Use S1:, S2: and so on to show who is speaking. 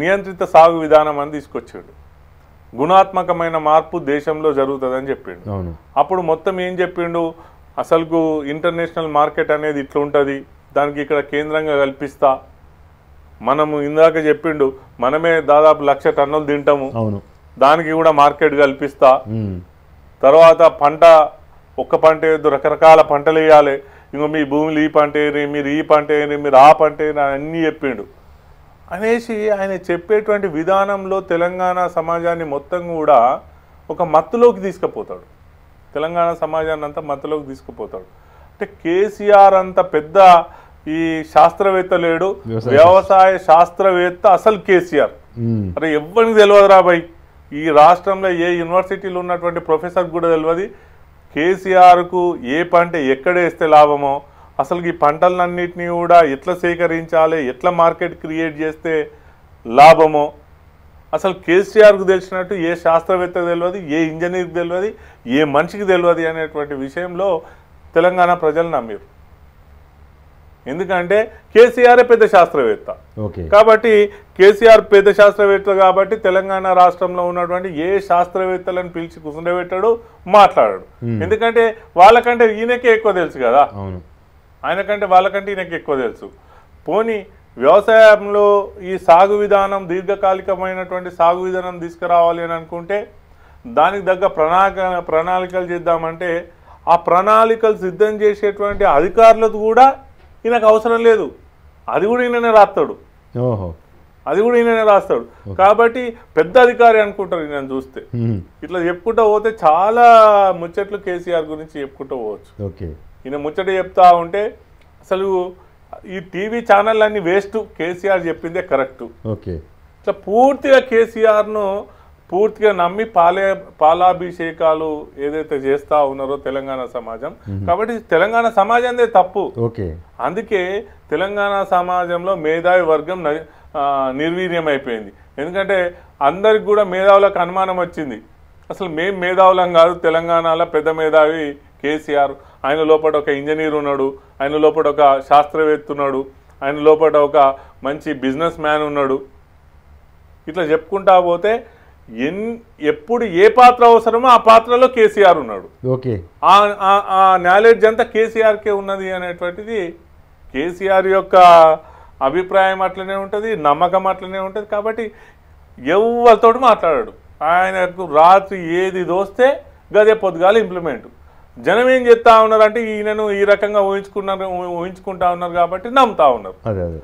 S1: నియంత్రిత సాగు విధానం అని తీసుకొచ్చాడు గుణాత్మకమైన మార్పు దేశంలో జరుగుతుందని చెప్పిండు అప్పుడు మొత్తం ఏం చెప్పిండు అసలుకు ఇంటర్నేషనల్ మార్కెట్ అనేది ఇట్లా ఉంటుంది దానికి ఇక్కడ కేంద్రంగా కల్పిస్తా మనము ఇందాక చెప్పిండు మనమే దాదాపు లక్ష టన్నులు తింటాము దానికి కూడా మార్కెట్ కల్పిస్తా తర్వాత పంట ఒక్క పంట వేద్దు రకరకాల పంటలు వేయాలి ఇంకో మీ భూమిలో ఈ పంట వేయరు మీరు ఈ పంట వేయరు మీరు ఆ పంట వేయరు అని అన్నీ చెప్పిండు అనేసి ఆయన చెప్పేటువంటి విధానంలో తెలంగాణ సమాజాన్ని మొత్తం కూడా ఒక మత్తులోకి తీసుకుపోతాడు తెలంగాణ సమాజాన్ని అంతా మత్తులోకి తీసుకుపోతాడు అంటే కేసీఆర్ అంత పెద్ద ఈ శాస్త్రవేత్త లేడు వ్యవసాయ శాస్త్రవేత్త అసలు కేసీఆర్ అరే ఎవరికి తెలియదు రాబాయ్ ఈ రాష్ట్రంలో ఏ యూనివర్సిటీలో ఉన్నటువంటి ప్రొఫెసర్ కూడా తెలియదు కేసీఆర్కు ఏ పంట ఎక్కడ వేస్తే లాభమో అసలు ఈ పంటలన్నింటినీ కూడా ఎట్లా సేకరించాలి ఎట్లా మార్కెట్ క్రియేట్ చేస్తే లాభమో అసలు కేసీఆర్కు తెలిసినట్టు ఏ శాస్త్రవేత్త తెలియదు ఏ ఇంజనీర్ తెలియదు ఏ మనిషికి తెలియదు అనేటువంటి విషయంలో తెలంగాణ ప్రజలు నమ్మారు ఎందుకంటే కేసీఆరే పెద్ద శాస్త్రవేత్త కాబట్టి కేసీఆర్ పెద్ద శాస్త్రవేత్త కాబట్టి తెలంగాణ రాష్ట్రంలో ఉన్నటువంటి ఏ శాస్త్రవేత్తలను పిలిచి కుసుండబెట్టాడు మాట్లాడాడు ఎందుకంటే వాళ్ళకంటే ఈయనకే ఎక్కువ తెలుసు కదా ఆయనకంటే వాళ్ళకంటే ఈయనకి ఎక్కువ తెలుసు పోని వ్యవసాయంలో ఈ సాగు విధానం దీర్ఘకాలికమైనటువంటి సాగు విధానం తీసుకురావాలి అని అనుకుంటే దానికి తగ్గ ప్రణాళిక ప్రణాళికలు చేద్దామంటే ఆ ప్రణాళికలు సిద్ధం చేసేటువంటి అధికారులకు కూడా ఈయనకు అవసరం లేదు అది కూడా ఈయననే రాస్తాడు అది కూడా ఈయననే రాస్తాడు కాబట్టి పెద్ద అధికారి అనుకుంటారు ఈయన చూస్తే ఇట్లా చెప్పుకుంటూ పోతే చాలా ముచ్చట్లు కేసీఆర్ గురించి చెప్పుకుంటూ పోవచ్చు ఓకే ఈయన ముచ్చట చెప్తా ఉంటే అసలు ఈ టీవీ ఛానల్ అన్ని వేస్ట్ కేసీఆర్ చెప్పిందే కరెక్ట్ ఓకే ఇట్లా పూర్తిగా కేసీఆర్ను పూర్తిగా నమ్మి పాలే పాలాభిషేకాలు ఏదైతే చేస్తా ఉన్నారో తెలంగాణ సమాజం కాబట్టి తెలంగాణ సమాజందే తప్పు ఓకే అందుకే తెలంగాణ సమాజంలో మేధావి వర్గం నిర్వీర్యం అయిపోయింది ఎందుకంటే అందరికి కూడా మేధావులకు అనుమానం వచ్చింది అసలు మేం మేధావులం కాదు తెలంగాణలో పెద్ద మేధావి కేసీఆర్ ఆయన లోపల ఒక ఇంజనీర్ ఉన్నాడు ఆయన లోపల ఒక శాస్త్రవేత్త ఉన్నాడు ఆయన లోపల ఒక మంచి బిజినెస్ మ్యాన్ ఉన్నాడు ఇట్లా చెప్పుకుంటా పోతే ఎన్ ఎప్పుడు ఏ పాత్ర అవసరమో ఆ పాత్రలో కేసీఆర్ ఉన్నాడు ఓకే ఆ నాలెడ్జ్ అంతా కేసీఆర్కే ఉన్నది అనేటువంటిది కేసీఆర్ యొక్క అభిప్రాయం అట్లనే ఉంటుంది నమ్మకం అట్లనే ఉంటుంది కాబట్టి ఎవరితోటి మాట్లాడాడు ఆయనకు రాత్రి ఏది దోస్తే గదే పొద్దుగాల ఇంప్లిమెంట్ జనం ఏం చెప్తా ఉన్నారంటే ఈయనను ఈ రకంగా ఊహించుకున్నారు ఊహించుకుంటా ఉన్నారు కాబట్టి నమ్ముతా ఉన్నారు